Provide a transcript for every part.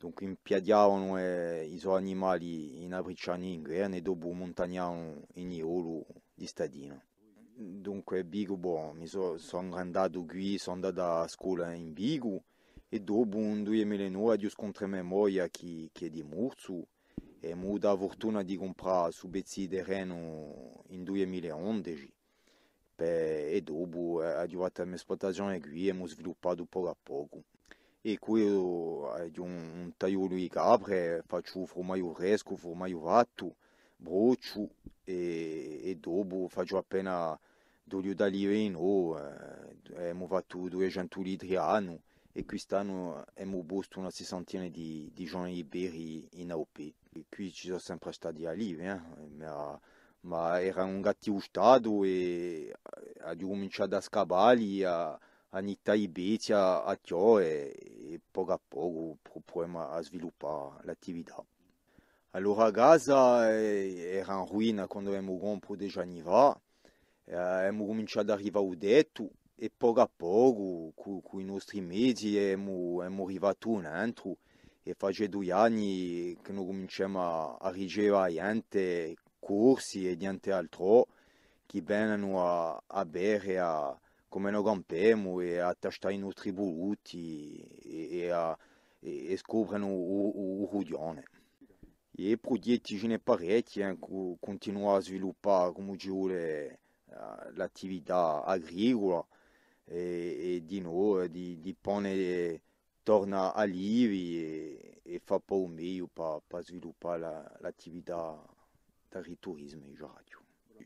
Dunque impiadiavano eh, i suoi animali in apricciani in grena e dopo montagnavano in iolo di stadino. Dunque Bigo, boh, mi so, sono andato qui, sono andato a scuola in Bigo e dopo un 2009 ho scontrato mia moglie che, che è di Murzu e ho avuto la fortuna di comprare su pezzi di Reno in 2011 e dopo ho fatto la mia esplotazione qui e ho sviluppato poco a poco e qui è oh, un, un tagliuno di capre, faccio formaggio fresco, formaggio fatto, broccio e, e dopo faccio appena d'olio d'oliva in o, abbiamo eh, fatto 200 litri all'anno e quest'anno abbiamo eh, posto una sessantina di, di giorni liberi in AOP. E qui ci sono sempre stati alive, eh? ma, ma, era un cattivo stato e eh, ha cominciato a scavali, a, a nittare i beti, a, a tio e, Et peu à peu nous pouvons développer l'activité. Alors, à Gaza, était eh, en ruine quand nous avons déjà eu l'air. Nous avons commencé à arriver au détour, et peu à peu, avec nos moyens, amis, nous sommes arrivés à un autre. Et il y a deux ans que nous avons commencé à arriver à y cours et d'autres choses qui venaient à la à come noi campiamo e attastano i tributi e, e, e, e scoprono il rudione. E, e progetti ce ne parecchi, eh, continuano a sviluppare, come giure, eh, l'attività agricola e, e, di noi, eh, di, di pone torna a Livi e, e fa un po' meglio per, per sviluppare l'attività la, turismo e giuraggio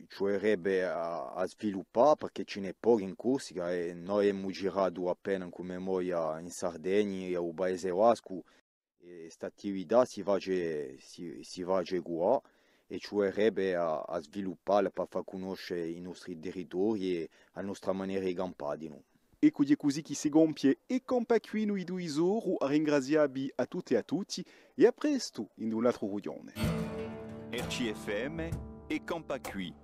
giocherebbe a, a sviluppare perché ce n'è poco in Corsica e noi abbiamo e girato appena come memoria in Sardegna e a Paese Vasco e questa attività si va si, si va e giocherebbe a, a sviluppare per far conoscere i nostri territori e la nostra maniera di campare. E così chi si gompie e campa qui due isoru a ringraziabi a tutte e a tutti e a presto in un altro rudione. RCFM e campa